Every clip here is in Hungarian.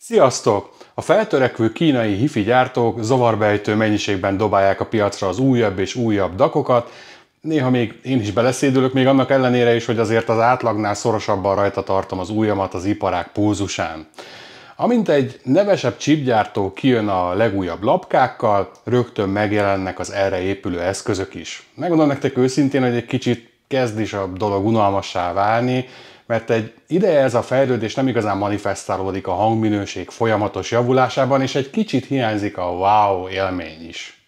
Sziasztok! A feltörekvő kínai hifi gyártók zavarbejtő mennyiségben dobálják a piacra az újabb és újabb dakokat, néha még én is beleszédülök, még annak ellenére is, hogy azért az átlagnál szorosabban rajta tartom az újamat az iparák pózusán. Amint egy nevesebb csipgyártó kijön a legújabb lapkákkal, rögtön megjelennek az erre épülő eszközök is. Megmondom nektek őszintén, hogy egy kicsit kezd is a dolog unalmassá válni, mert egy ideje ez a fejlődés nem igazán manifestálódik a hangminőség folyamatos javulásában, és egy kicsit hiányzik a wow élmény is.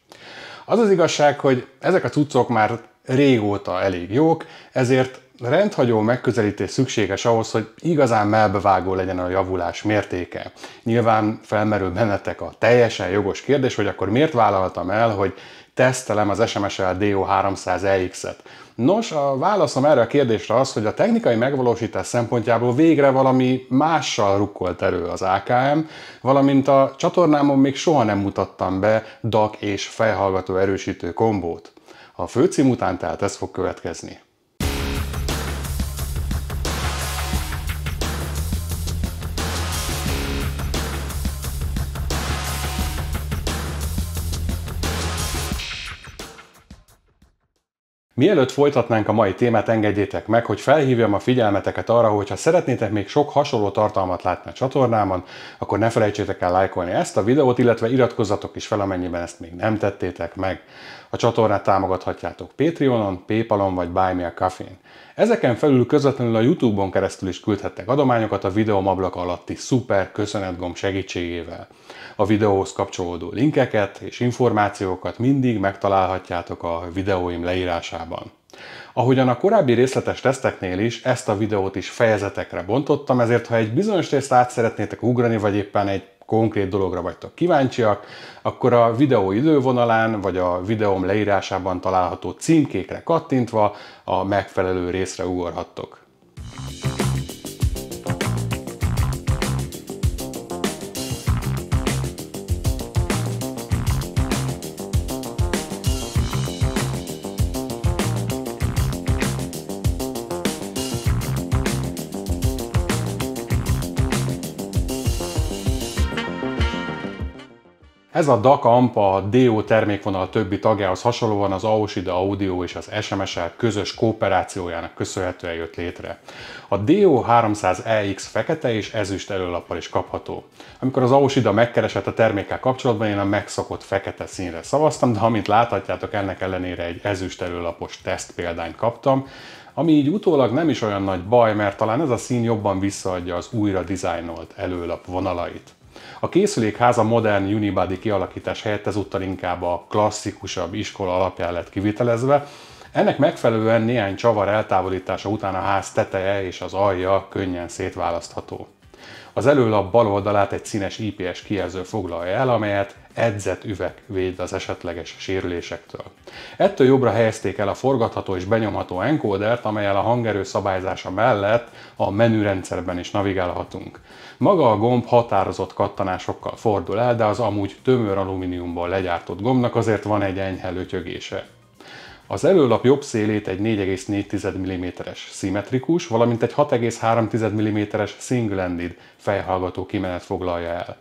Az az igazság, hogy ezek a cuccok már régóta elég jók, ezért rendhagyó megközelítés szükséges ahhoz, hogy igazán melbevágó legyen a javulás mértéke. Nyilván felmerül bennetek a teljesen jogos kérdés, hogy akkor miért vállaltam el, hogy tesztelem az SMSL DO300EX-et. Nos, a válaszom erre a kérdésre az, hogy a technikai megvalósítás szempontjából végre valami mással rukkolt elő az AKM, valamint a csatornámon még soha nem mutattam be DAC és fejhallgató erősítő kombót. A főcím után tehát ez fog következni. Mielőtt folytatnánk a mai témát, engedjétek meg, hogy felhívjam a figyelmeteket arra, hogy ha szeretnétek még sok hasonló tartalmat látni a csatornámon, akkor ne felejtsétek el lájkolni ezt a videót, illetve iratkozzatok is fel, amennyiben ezt még nem tettétek meg. A csatornát támogathatjátok Patreonon, Paypalon vagy Buy Me a Coffee-n. Ezeken felül közvetlenül a YouTube-on keresztül is küldhettek adományokat a videóm ablak alatti szuper köszönetgomb segítségével. A videóhoz kapcsolódó linkeket és információkat mindig megtalálhatjátok a videóim leírásában. Ahogyan a korábbi részletes teszteknél is, ezt a videót is fejezetekre bontottam, ezért ha egy bizonyos részt át szeretnétek ugrani, vagy éppen egy konkrét dologra vagytok kíváncsiak, akkor a videó idővonalán vagy a videóm leírásában található címkékre kattintva a megfelelő részre ugorhattok. Ez a DAC AMPA DO termékvonal többi tagjához hasonlóan az Ausida Audio és az SMSL közös kooperációjának köszönhetően jött létre. A DO 300EX fekete és ezüst előlappal is kapható. Amikor az Ausida megkeresett a termékkel kapcsolatban, én a megszokott fekete színre szavaztam, de amint láthatjátok, ennek ellenére egy ezüst előlapos teszt példányt kaptam, ami így utólag nem is olyan nagy baj, mert talán ez a szín jobban visszaadja az újra dizájnolt előlap vonalait. A készülékháza modern unibody kialakítás helyett ezúttal inkább a klasszikusabb iskola alapján lett kivitelezve, ennek megfelelően néhány csavar eltávolítása után a ház teteje és az alja könnyen szétválasztható. Az előlap bal oldalát egy színes IPS kijelző foglalja el, amelyet edzett üveg véd az esetleges sérülésektől. Ettől jobbra helyezték el a forgatható és benyomható enkódert, amelyel a hangerő szabályzása mellett a menürendszerben is navigálhatunk. Maga a gomb határozott kattanásokkal fordul el, de az amúgy tömör alumíniumból legyártott gombnak azért van egy enyhe lötyögése. Az előlap jobb szélét egy 4,4 mm-es szimmetrikus, valamint egy 6,3 mm-es single-ended fejhallgató kimenet foglalja el.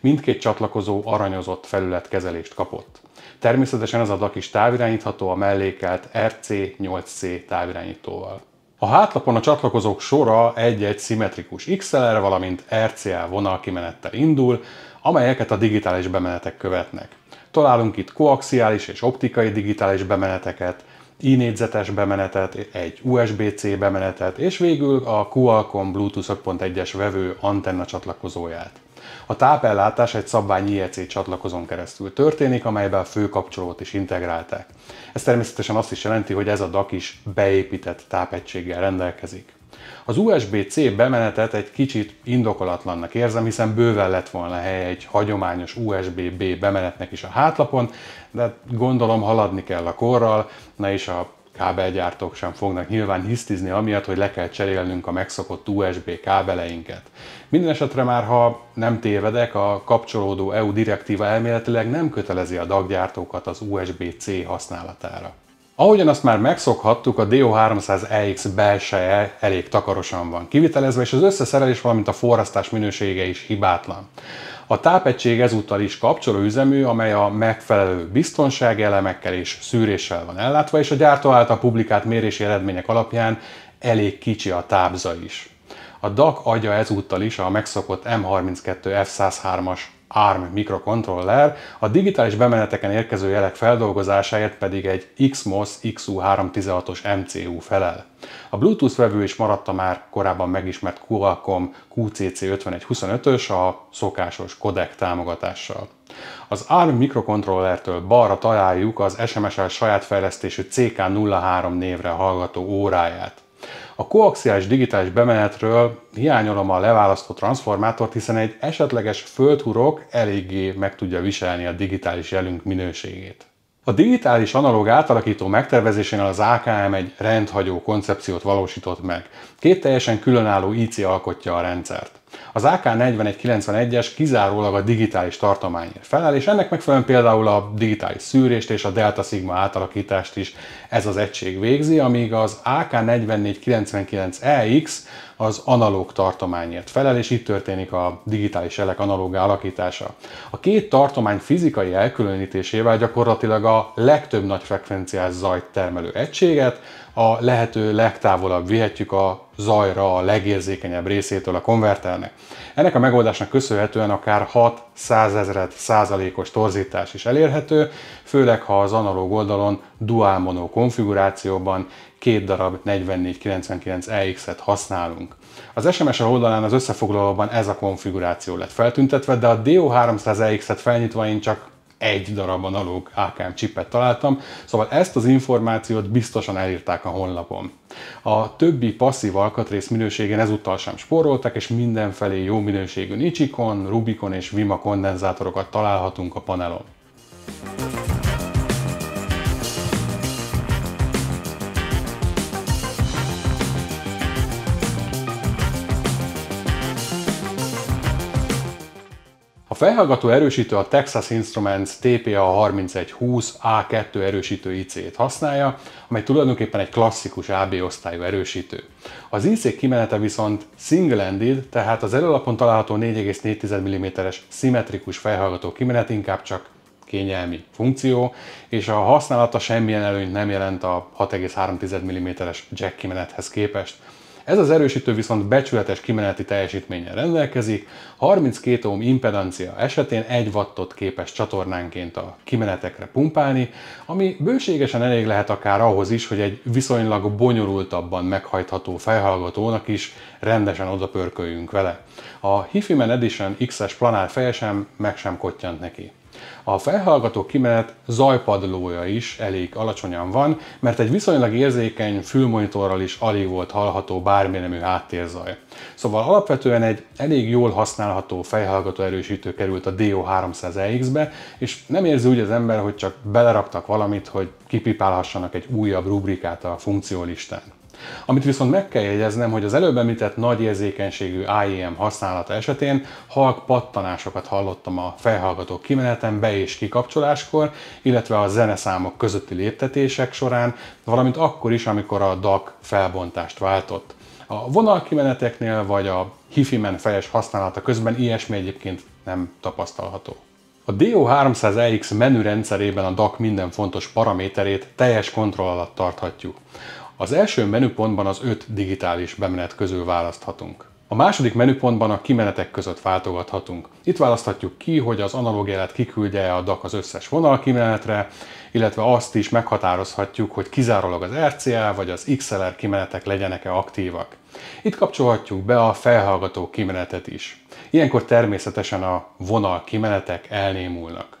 Mindkét csatlakozó aranyozott felületkezelést kapott. Természetesen az adak is távirányítható a mellékelt RC8C távirányítóval. A hátlapon a csatlakozók sora egy-egy szimmetrikus XLR, valamint RCA vonalkimenettel indul, amelyeket a digitális bemenetek követnek. Találunk itt koaxiális és optikai digitális bemeneteket, i négyzetes bemenetet, egy USB-C bemenetet, és végül a Qualcomm Bluetooth 5.1-es vevő antenna csatlakozóját. A tápellátás egy szabványi IEC csatlakozón keresztül történik, amelyben a főkapcsolót is integrálták. Ez természetesen azt is jelenti, hogy ez a DAC is beépített tápegységgel rendelkezik. Az USB-C bemenetet egy kicsit indokolatlannak érzem, hiszen bőven lett volna helye egy hagyományos USB-B bemenetnek is a hátlapon, de gondolom haladni kell a korral, na és a kábelgyártók sem fognak nyilván hisztizni amiatt, hogy le kell cserélnünk a megszokott USB kábeleinket. Minden esetre már, ha nem tévedek, a kapcsolódó EU direktíva elméletileg nem kötelezi a daggyártókat az USB-C használatára. Ahogyan azt már megszokhattuk, a DO300EX belseje elég takarosan van kivitelezve, és az összeszerelés, valamint a forrasztás minősége is hibátlan. A tápegység ezúttal is kapcsoló üzemű, amely a megfelelő biztonsági elemekkel és szűréssel van ellátva, és a gyártó által publikált mérési eredmények alapján elég kicsi a tápza is. A DAC agya ezúttal is a megszokott M32F103-as ARM mikrokontroller, a digitális bemeneteken érkező jelek feldolgozásáért pedig egy XMOS XU316-os MCU felel. A Bluetooth vevő is maradt a már korábban megismert Qualcomm QCC5125-ös a szokásos kodek támogatással. Az ARM mikrokontrollertől balra találjuk az SMS-el saját fejlesztésű CK03 névre hallgató óráját. A koaxiális digitális bemenetről hiányolom a leválasztó transformátort, hiszen egy esetleges földhurok eléggé meg tudja viselni a digitális jelünk minőségét. A digitális analóg átalakító megtervezésénél az AKM egy rendhagyó koncepciót valósított meg. Két teljesen különálló IC alkotja a rendszert. Az AK4191-es kizárólag a digitális tartományért felel, és ennek megfelelően például a digitális szűrést és a Delta Sigma átalakítást is ez az egység végzi, amíg az AK4499EX e az analóg tartományért felel, és itt történik a digitális elek analóg alakítása. A két tartomány fizikai elkülönítésével gyakorlatilag a legtöbb nagy frekvenciás zajt termelő egységet a lehető legtávolabb vihetjük a zajra a legérzékenyebb részétől a konverternek. Ennek a megoldásnak köszönhetően akár 6 százezred százalékos torzítás is elérhető, főleg ha az analóg oldalon dual mono konfigurációban két darab 4499 EX-et használunk. Az SMS oldalán az összefoglalóban ez a konfiguráció lett feltüntetve, de a DO300 EX-et felnyitva én csak egy darab analóg AKM csipet találtam, szóval ezt az információt biztosan elírták a honlapon. A többi passzív alkatrész minőségén ezúttal sem spóroltak, és mindenfelé jó minőségű Nichikon, Rubicon és Vima kondenzátorokat találhatunk a panelon. fejhallgató erősítő a Texas Instruments TPA 3120A2 erősítő IC-t használja, amely tulajdonképpen egy klasszikus AB osztályú erősítő. Az IC kimenete viszont single-ended, tehát az előlapon található 4,4 mm-es szimmetrikus fejhallgató kimenet inkább csak kényelmi funkció, és a használata semmilyen előnyt nem jelent a 6,3 mm-es jack kimenethez képest, ez az erősítő viszont becsületes kimeneti teljesítménnyel rendelkezik, 32 ohm impedancia esetén 1 wattot képes csatornánként a kimenetekre pumpálni, ami bőségesen elég lehet akár ahhoz is, hogy egy viszonylag bonyolultabban meghajtható fejhallgatónak is rendesen odapörköljünk vele. A Hifimen Edition Xs es planár meg sem kottyant neki. A felhallgató kimenet zajpadlója is elég alacsonyan van, mert egy viszonylag érzékeny fülmonitorral is alig volt hallható bárminemű háttérzaj. Szóval alapvetően egy elég jól használható fejhallgató erősítő került a DO300EX-be, és nem érzi úgy az ember, hogy csak beleraktak valamit, hogy kipipálhassanak egy újabb rubrikát a funkciólistán. Amit viszont meg kell jegyeznem, hogy az előbb említett nagy érzékenységű IEM használata esetén halk pattanásokat hallottam a felhallgató kimeneten be- és kikapcsoláskor, illetve a zeneszámok közötti léptetések során, valamint akkor is, amikor a DAC felbontást váltott. A vonalkimeneteknél vagy a hifimen fejes használata közben ilyesmi egyébként nem tapasztalható. A DO300EX menürendszerében a DAC minden fontos paraméterét teljes kontroll alatt tarthatjuk. Az első menüpontban az öt digitális bemenet közül választhatunk. A második menüpontban a kimenetek között váltogathatunk. Itt választhatjuk ki, hogy az analóg jelet kiküldje a DAC az összes vonal kimenetre, illetve azt is meghatározhatjuk, hogy kizárólag az RCA vagy az XLR kimenetek legyenek-e aktívak. Itt kapcsolhatjuk be a felhallgató kimenetet is. Ilyenkor természetesen a vonal kimenetek elnémulnak.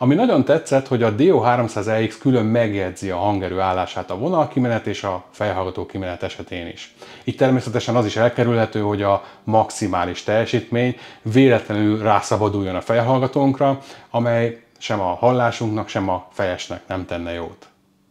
Ami nagyon tetszett, hogy a DO300EX külön megjegyzi a hangerő állását a vonal kimenet és a fejhallgató kimenet esetén is. Így természetesen az is elkerülhető, hogy a maximális teljesítmény véletlenül rászabaduljon a fejhallgatónkra, amely sem a hallásunknak, sem a fejesnek nem tenne jót.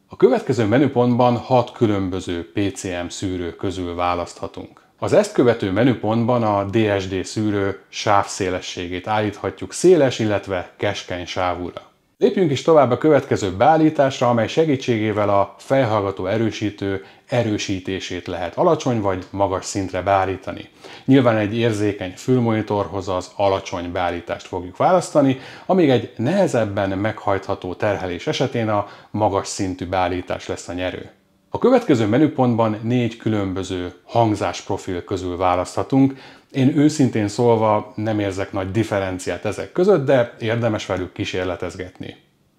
A következő menüpontban 6 különböző PCM szűrő közül választhatunk. Az ezt követő menüpontban a DSD szűrő sávszélességét állíthatjuk széles, illetve keskeny sávúra. Lépjünk is tovább a következő beállításra, amely segítségével a fejhallgató erősítő erősítését lehet alacsony vagy magas szintre beállítani. Nyilván egy érzékeny fülmonitorhoz az alacsony beállítást fogjuk választani, amíg egy nehezebben meghajtható terhelés esetén a magas szintű beállítás lesz a nyerő. A következő menüpontban négy különböző hangzásprofil közül választhatunk. Én őszintén szólva nem érzek nagy differenciát ezek között, de érdemes velük kísérletezgetni.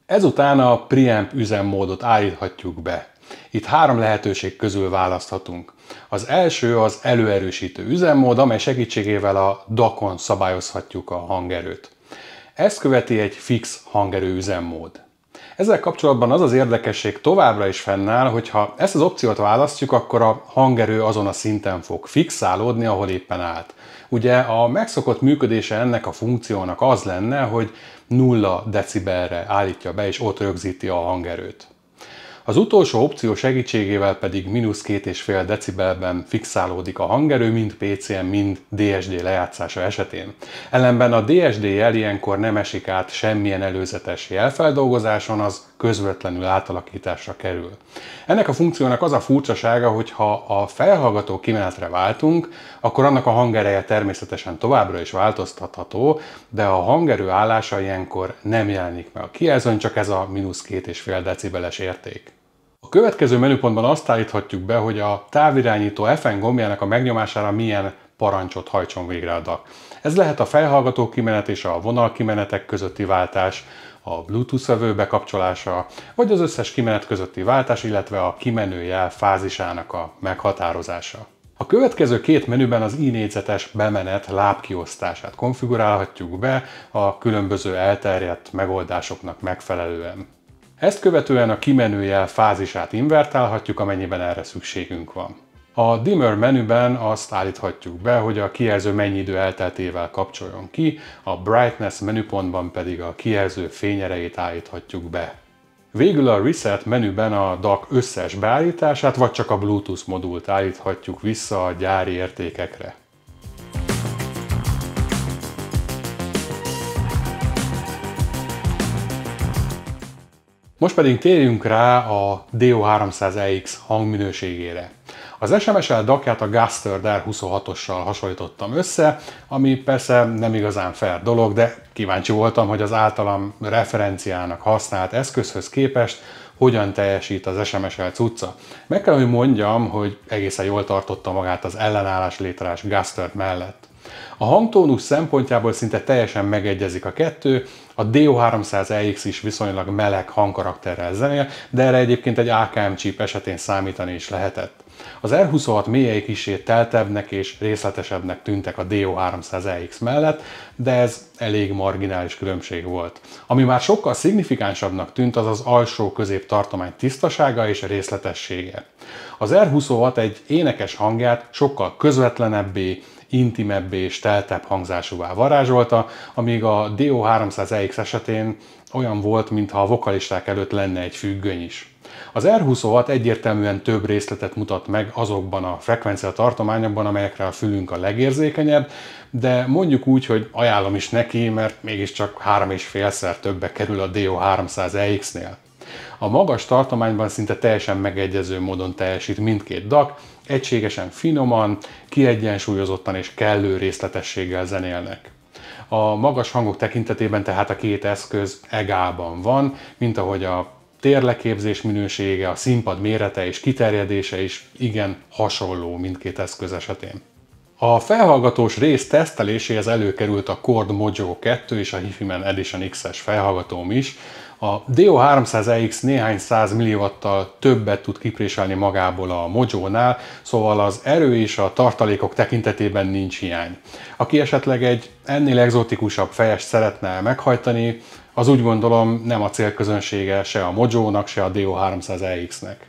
Ezután a preamp üzemmódot állíthatjuk be. Itt három lehetőség közül választhatunk. Az első az előerősítő üzemmód, amely segítségével a DAC-on szabályozhatjuk a hangerőt. Ezt követi egy fix hangerő üzemmód. Ezzel kapcsolatban az az érdekesség továbbra is fennáll, hogy ha ezt az opciót választjuk, akkor a hangerő azon a szinten fog fixálódni, ahol éppen állt. Ugye a megszokott működése ennek a funkciónak az lenne, hogy nulla decibelre állítja be és ott rögzíti a hangerőt. Az utolsó opció segítségével pedig mínusz két és fél decibelben fixálódik a hangerő mind PCM, mind DSD lejátszása esetén. Ellenben a DSD jel ilyenkor nem esik át semmilyen előzetes jelfeldolgozáson, az közvetlenül átalakításra kerül. Ennek a funkciónak az a furcsasága, hogy ha a felhallgató kimenetre váltunk, akkor annak a hangereje természetesen továbbra is változtatható, de a hangerő állása ilyenkor nem jelenik meg a kijelzőn, csak ez a mínusz két és fél decibeles érték. A következő menüpontban azt állíthatjuk be, hogy a távirányító FN gombjának a megnyomására milyen parancsot hajtson végre a DAC. Ez lehet a felhallgató kimenet és a vonal kimenetek közötti váltás, a Bluetooth vevő bekapcsolása, vagy az összes kimenet közötti váltás, illetve a kimenőjel fázisának a meghatározása. A következő két menüben az i bemenet lábkiosztását konfigurálhatjuk be a különböző elterjedt megoldásoknak megfelelően. Ezt követően a kimenőjel fázisát invertálhatjuk, amennyiben erre szükségünk van. A dimmer menüben azt állíthatjuk be, hogy a kijelző mennyi idő elteltével kapcsoljon ki, a brightness menüpontban pedig a kijelző fényerejét állíthatjuk be. Végül a Reset menüben a DAC összes beállítását, vagy csak a Bluetooth modult állíthatjuk vissza a gyári értékekre. Most pedig térjünk rá a DO300EX hangminőségére. Az SMS-el dakját a Gaster 26-ossal hasonlítottam össze, ami persze nem igazán fair dolog, de kíváncsi voltam, hogy az általam referenciának használt eszközhöz képest hogyan teljesít az SMS-el cucca. Meg kell, hogy mondjam, hogy egészen jól tartotta magát az ellenállás létrás Gaster mellett. A hangtónus szempontjából szinte teljesen megegyezik a kettő, a DO300EX is viszonylag meleg hangkarakterrel zenél, de erre egyébként egy AKM chip esetén számítani is lehetett. Az R26 mélyei kisé teltebbnek és részletesebbnek tűntek a DO300EX mellett, de ez elég marginális különbség volt. Ami már sokkal szignifikánsabbnak tűnt, az az alsó-közép tartomány tisztasága és részletessége. Az R26 egy énekes hangját sokkal közvetlenebbé, intimebb és teltebb hangzásúvá varázsolta, amíg a DO300EX esetén olyan volt, mintha a vokalisták előtt lenne egy függöny is. Az R26 egyértelműen több részletet mutat meg azokban a frekvencia tartományokban, amelyekre a fülünk a legérzékenyebb, de mondjuk úgy, hogy ajánlom is neki, mert mégiscsak 3,5-szer többe kerül a DO300EX-nél. A magas tartományban szinte teljesen megegyező módon teljesít mindkét dak, egységesen, finoman, kiegyensúlyozottan és kellő részletességgel zenélnek. A magas hangok tekintetében tehát a két eszköz egában van, mint ahogy a térleképzés minősége, a színpad mérete és kiterjedése is igen hasonló mindkét eszköz esetén. A felhallgatós rész teszteléséhez előkerült a Cord Mojo 2 és a Hifiman Edition X-es felhallgatóm is. A do 300 e x néhány száz milliwattal többet tud kipréselni magából a Mojo-nál, szóval az erő és a tartalékok tekintetében nincs hiány. Aki esetleg egy ennél egzotikusabb fejest szeretne meghajtani, az úgy gondolom nem a célközönsége se a Mojo-nak, se a do 300 x nek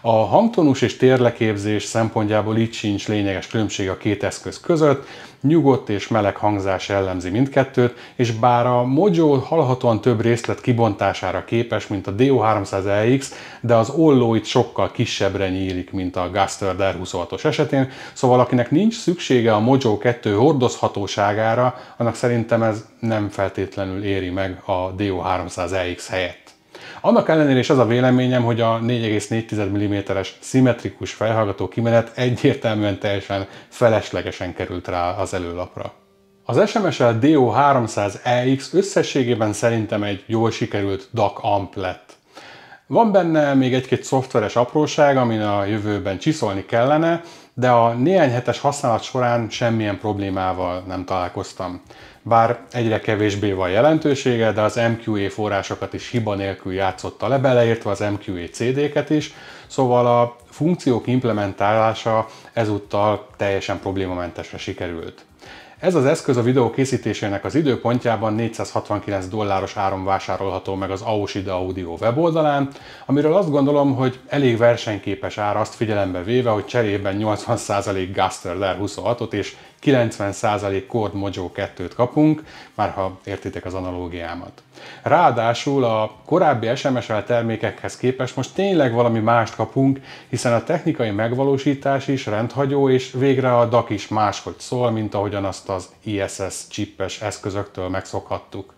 a hangtonus és térleképzés szempontjából itt sincs lényeges különbség a két eszköz között, nyugodt és meleg hangzás jellemzi mindkettőt, és bár a Mojo hallhatóan több részlet kibontására képes, mint a DO300EX, de az olló itt sokkal kisebbre nyílik, mint a Gaster Der 26 os esetén, szóval akinek nincs szüksége a Mojo 2 hordozhatóságára, annak szerintem ez nem feltétlenül éri meg a DO300EX helyett. Annak ellenére is az a véleményem, hogy a 4,4 mm-es szimmetrikus felhallgató kimenet egyértelműen teljesen feleslegesen került rá az előlapra. Az SMSL DO300EX összességében szerintem egy jól sikerült DAC amp lett. Van benne még egy-két szoftveres apróság, amin a jövőben csiszolni kellene, de a néhány hetes használat során semmilyen problémával nem találkoztam bár egyre kevésbé van jelentősége, de az MQA e forrásokat is hiba nélkül játszotta le, beleértve az MQA e CD-ket is, szóval a funkciók implementálása ezúttal teljesen problémamentesre sikerült. Ez az eszköz a videó készítésének az időpontjában 469 dolláros áron vásárolható meg az Aosida Audio weboldalán, amiről azt gondolom, hogy elég versenyképes ár azt figyelembe véve, hogy cserében 80% Gaster 26-ot és 90% Cord Mojo 2-t kapunk, már ha értitek az analógiámat. Ráadásul a korábbi sms termékekhez képest most tényleg valami mást kapunk, hiszen a technikai megvalósítás is rendhagyó, és végre a DAC is máshogy szól, mint ahogyan azt az ISS chipes eszközöktől megszokhattuk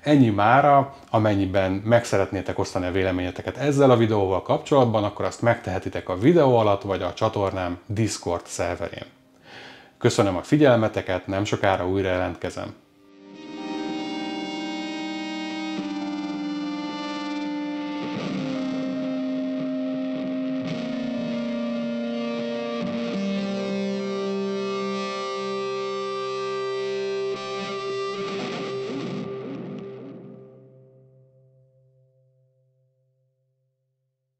ennyi mára, amennyiben meg szeretnétek osztani a véleményeteket ezzel a videóval kapcsolatban, akkor azt megtehetitek a videó alatt, vagy a csatornám Discord szerverén. Köszönöm a figyelmeteket, nem sokára újra jelentkezem.